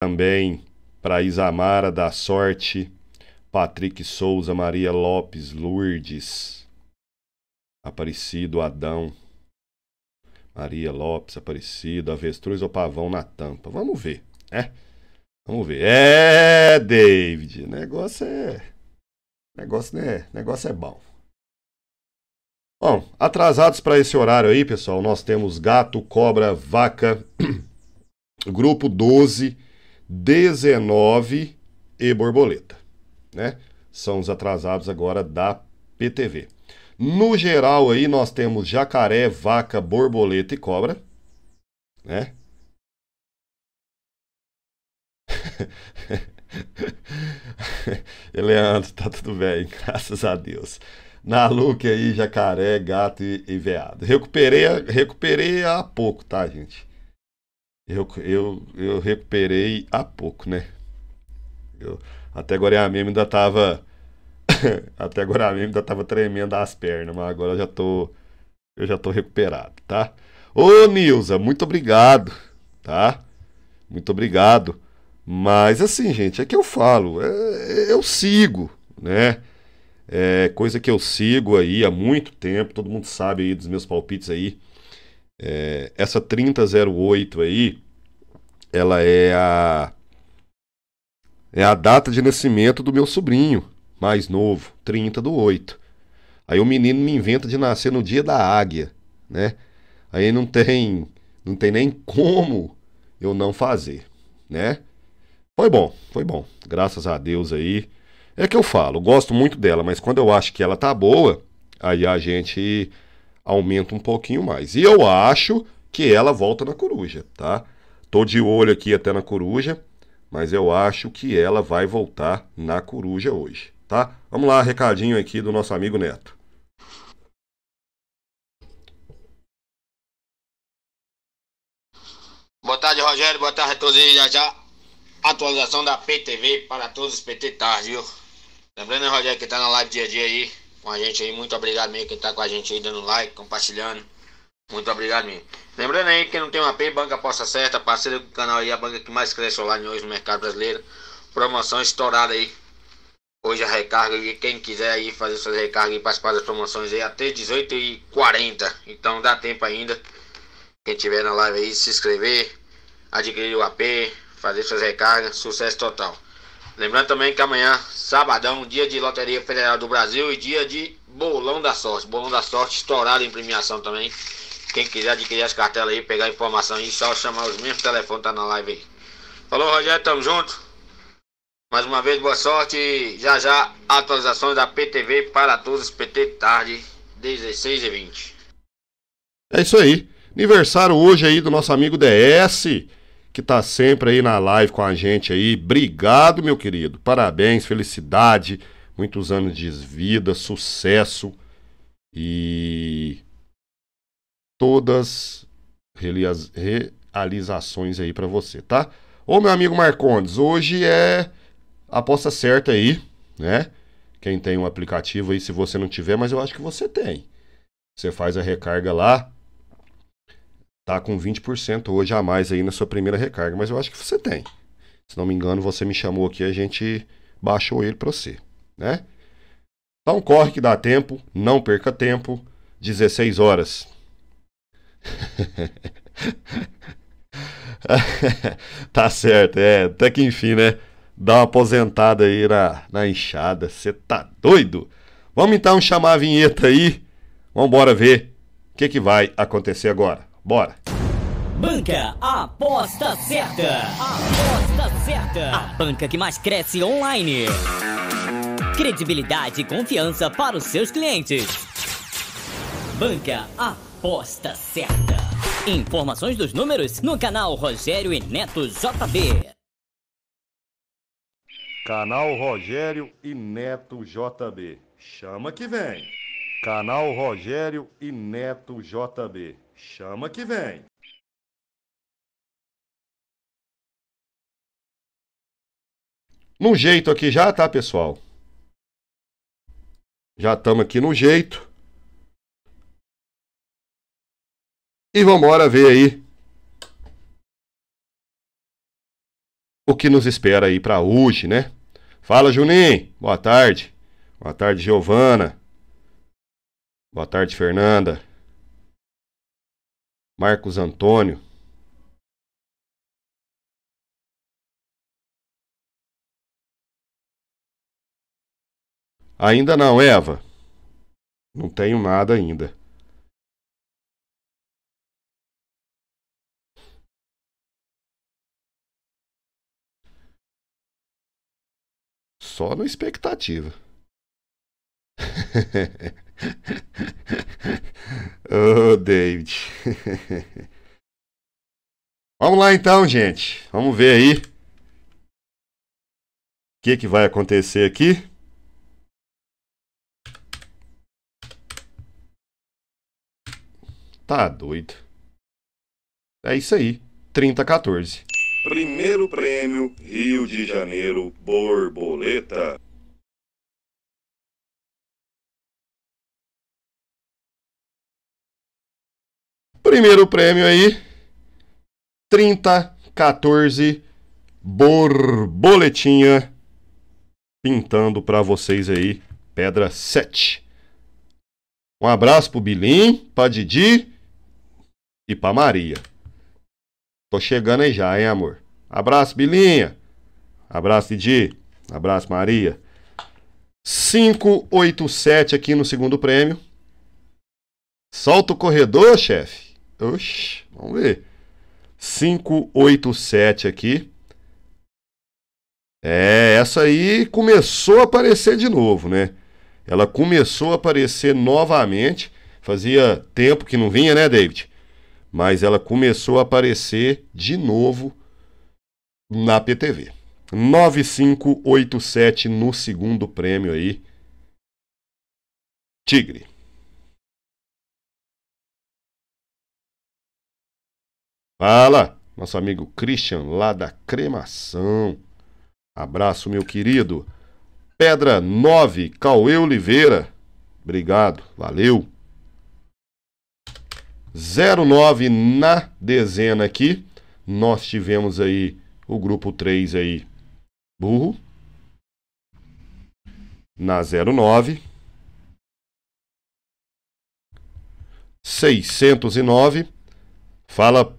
também para Isamara da Sorte, Patrick Souza, Maria Lopes, Lourdes, Aparecido, Adão, Maria Lopes, Aparecido, Avestruz ou Pavão na Tampa. Vamos ver, né? Vamos ver. É, David, negócio é. Negócio, né? negócio é bom. Bom, atrasados para esse horário aí, pessoal, nós temos gato, cobra, vaca, grupo 12 19 e Borboleta, né? São os atrasados agora da PTV. No geral aí nós temos jacaré, vaca, borboleta e cobra, né? Eleandro, tá tudo bem, graças a Deus. Na Luke aí, jacaré, gato e, e veado. Recuperei, recuperei há pouco, tá, gente? eu, eu, eu recuperei há pouco, né? Eu, até a mesma ainda tava. até agora a mesma ainda tava tremendo as pernas, mas agora eu já tô. Eu já tô recuperado, tá? Ô Nilza, muito obrigado, tá? Muito obrigado. Mas assim, gente, é que eu falo, é, é eu sigo, né? É coisa que eu sigo aí há muito tempo, todo mundo sabe aí dos meus palpites aí é, essa 3008 aí, ela é a é a data de nascimento do meu sobrinho, mais novo, 30 do 8. Aí o menino me inventa de nascer no dia da águia, né? Aí não tem, não tem nem como eu não fazer, né? Foi bom, foi bom. Graças a Deus aí. É que eu falo, gosto muito dela, mas quando eu acho que ela tá boa, aí a gente aumenta um pouquinho mais. E eu acho que ela volta na coruja, tá? Tô de olho aqui até na coruja, mas eu acho que ela vai voltar na coruja hoje, tá? Vamos lá, recadinho aqui do nosso amigo Neto. Boa tarde, Rogério. Boa tarde a todos Já já atualização da PTV para todos os PT tarde, viu? Lembrando, Rogério, que tá na live dia a dia aí com a gente aí. Muito obrigado mesmo quem tá com a gente aí, dando like, compartilhando. Muito obrigado mesmo. Lembrando aí, que não tem uma P, Banca Aposta Certa, parceira do canal aí, a banca que mais cresce online hoje no mercado brasileiro. Promoção estourada aí. Hoje a recarga e quem quiser aí fazer suas recargas e participar das promoções aí até 18h40. Então dá tempo ainda. Quem tiver na live aí, se inscrever, adquirir o AP, fazer suas recargas, sucesso total. Lembrando também que amanhã, sabadão, dia de Loteria Federal do Brasil e dia de Bolão da Sorte. Bolão da Sorte estourado em premiação também. Quem quiser adquirir as cartelas aí, pegar informação aí, só chamar os mesmos telefones, tá na live aí. Falou, Rogério, tamo junto. Mais uma vez, boa sorte. Já já, atualizações da PTV para todos, PT tarde, 16 e 20. É isso aí. Aniversário hoje aí do nosso amigo DS que tá sempre aí na live com a gente aí. Obrigado, meu querido. Parabéns, felicidade, muitos anos de vida, sucesso e todas as realizações aí para você, tá? Ô, meu amigo Marcondes, hoje é aposta certa aí, né? Quem tem um aplicativo aí, se você não tiver, mas eu acho que você tem. Você faz a recarga lá, tá com 20% hoje a mais aí na sua primeira recarga, mas eu acho que você tem. Se não me engano, você me chamou aqui, a gente baixou ele para você, né? Então corre que dá tempo, não perca tempo. 16 horas. tá certo, é, até que enfim, né? Dá uma aposentada aí na, na enxada, você tá doido? Vamos então chamar a vinheta aí, vamos embora ver o que, que vai acontecer agora. Bora! Banca Aposta Certa. Aposta Certa. A banca que mais cresce online. Credibilidade e confiança para os seus clientes. Banca Aposta Certa. Informações dos números no canal Rogério e Neto JB. Canal Rogério e Neto JB. Chama que vem. Canal Rogério e Neto JB. Chama que vem! Num jeito aqui já, tá, pessoal? Já estamos aqui no jeito. E vamos agora ver aí o que nos espera aí para hoje, né? Fala, Juninho. Boa tarde. Boa tarde, Giovana. Boa tarde, Fernanda. Marcos Antônio. Ainda não, Eva. Não tenho nada ainda. Só na expectativa. oh, David. Vamos lá então, gente. Vamos ver aí o que, que vai acontecer aqui. Tá doido. É isso aí. 3014. Primeiro prêmio Rio de Janeiro Borboleta. Primeiro prêmio aí, 3014 borboletinha pintando para vocês aí, pedra 7. Um abraço pro Bilim, pra Didi e pra Maria. Tô chegando aí já, hein, amor? Abraço, Bilinha. Abraço, Didi. Abraço, Maria. 587 aqui no segundo prêmio. Solta o corredor, chefe. Oxi, vamos ver. 587 aqui. É, essa aí começou a aparecer de novo, né? Ela começou a aparecer novamente. Fazia tempo que não vinha, né, David? Mas ela começou a aparecer de novo na PTV. 9587 no segundo prêmio aí. Tigre. Fala, nosso amigo Christian, lá da Cremação. Abraço, meu querido. Pedra 9, Cauê Oliveira. Obrigado, valeu. 09 na dezena aqui. Nós tivemos aí o grupo 3 aí, Burro. Na 09. 609. Fala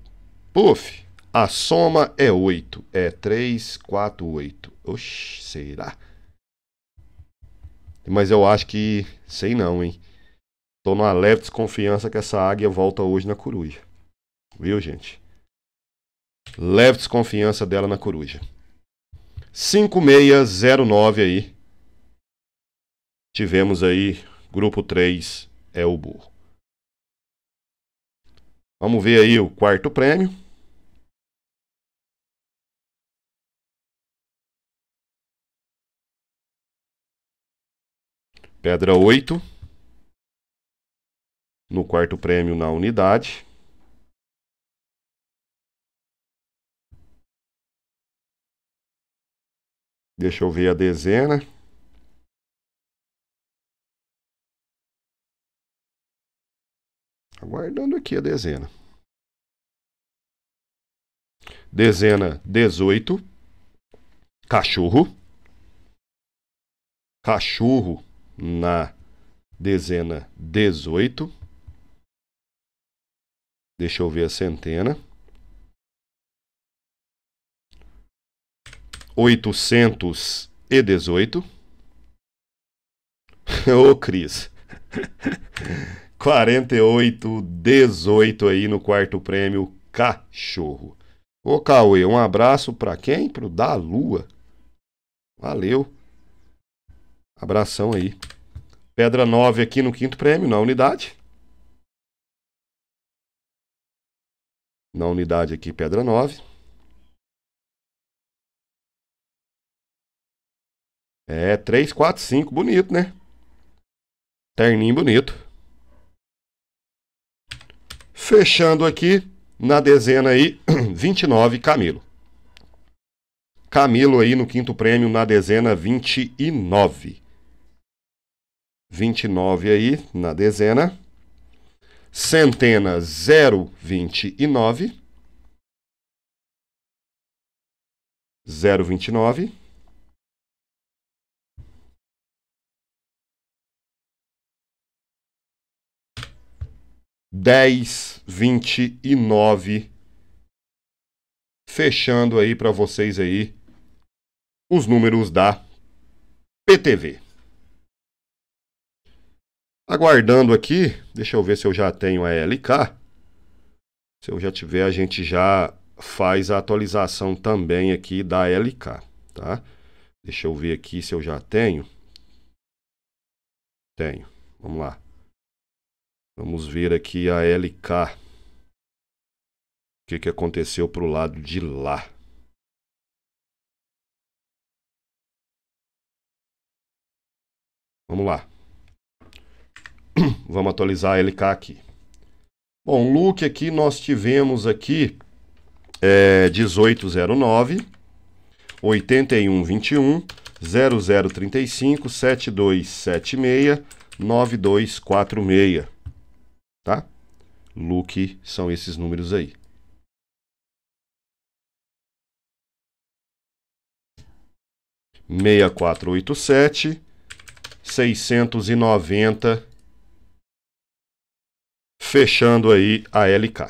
Puf, a soma é 8. É 3, 4, 8. Oxi, será? Mas eu acho que. Sei não, hein? Tô numa leve desconfiança que essa águia volta hoje na coruja. Viu, gente? Leve desconfiança dela na coruja. 5609 aí. Tivemos aí, grupo 3 é o burro. Vamos ver aí o quarto prêmio. Pedra 8. No quarto prêmio na unidade. Deixa eu ver a dezena. Guardando aqui a dezena. Dezena 18. Cachorro. Cachorro na dezena 18. Deixa eu ver a centena. 818. Ô, Cris. 48 18 aí no quarto prêmio Cachorro. Ô Cauê, um abraço para quem? Pro Da Lua. Valeu. Abração aí. Pedra 9 aqui no quinto prêmio, na unidade. Na unidade aqui, pedra 9. É, 3, 4, 5, bonito, né? Terninho bonito. Fechando aqui na dezena aí, 29, Camilo. Camilo aí no quinto prêmio na dezena 29. 29 aí na dezena. Centena 029. 029. 10, 20 e 9. Fechando aí para vocês aí os números da PTV. Aguardando aqui, deixa eu ver se eu já tenho a LK. Se eu já tiver, a gente já faz a atualização também aqui da LK, tá? Deixa eu ver aqui se eu já tenho. Tenho. Vamos lá. Vamos ver aqui a LK. O que, que aconteceu para o lado de lá. Vamos lá. Vamos atualizar a LK aqui. Bom, look aqui nós tivemos aqui é, 1809, 8121, 0035, 7276, 9246. Look, são esses números aí. Meia quatro oito sete seiscentos e noventa fechando aí a LK.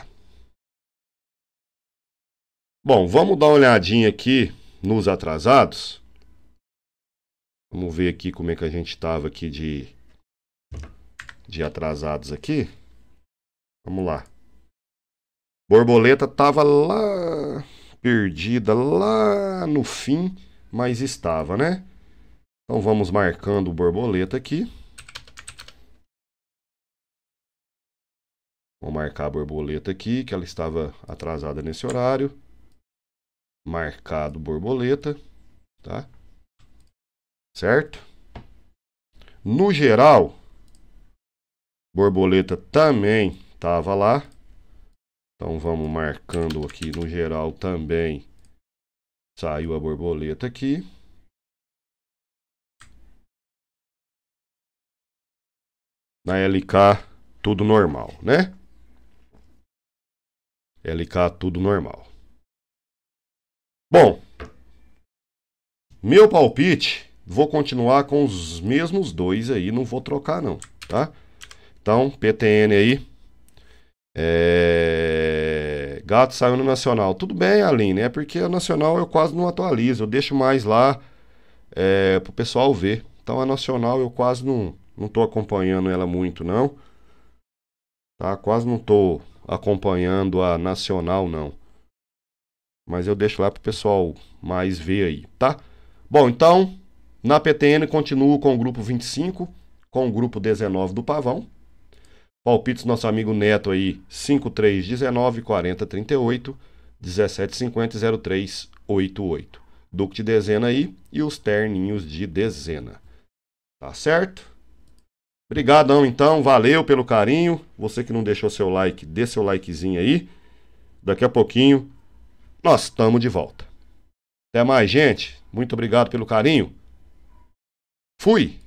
Bom, vamos dar uma olhadinha aqui nos atrasados. Vamos ver aqui como é que a gente estava aqui de, de atrasados aqui. Vamos lá. Borboleta estava lá perdida, lá no fim, mas estava, né? Então vamos marcando o borboleta aqui. Vou marcar a borboleta aqui, que ela estava atrasada nesse horário. Marcado borboleta, tá? Certo? No geral, borboleta também estava lá. Então vamos marcando aqui no geral também. Saiu a borboleta aqui. Na LK tudo normal, né? LK tudo normal. Bom, meu palpite, vou continuar com os mesmos dois aí, não vou trocar não, tá? Então, PTN aí, é... Gato saiu no Nacional. Tudo bem, Aline, é porque a Nacional eu quase não atualizo. Eu deixo mais lá é, pro pessoal ver. Então a Nacional eu quase não, não tô acompanhando ela muito, não. Tá? Quase não tô acompanhando a Nacional, não. Mas eu deixo lá pro pessoal mais ver aí, tá? Bom, então, na PTN continuo com o grupo 25, com o grupo 19 do Pavão, Palpites nosso amigo Neto aí, 53 19 40 38 Duque de dezena aí e os terninhos de dezena. Tá certo? Obrigadão então, valeu pelo carinho. Você que não deixou seu like, dê seu likezinho aí. Daqui a pouquinho nós estamos de volta. Até mais, gente. Muito obrigado pelo carinho. Fui!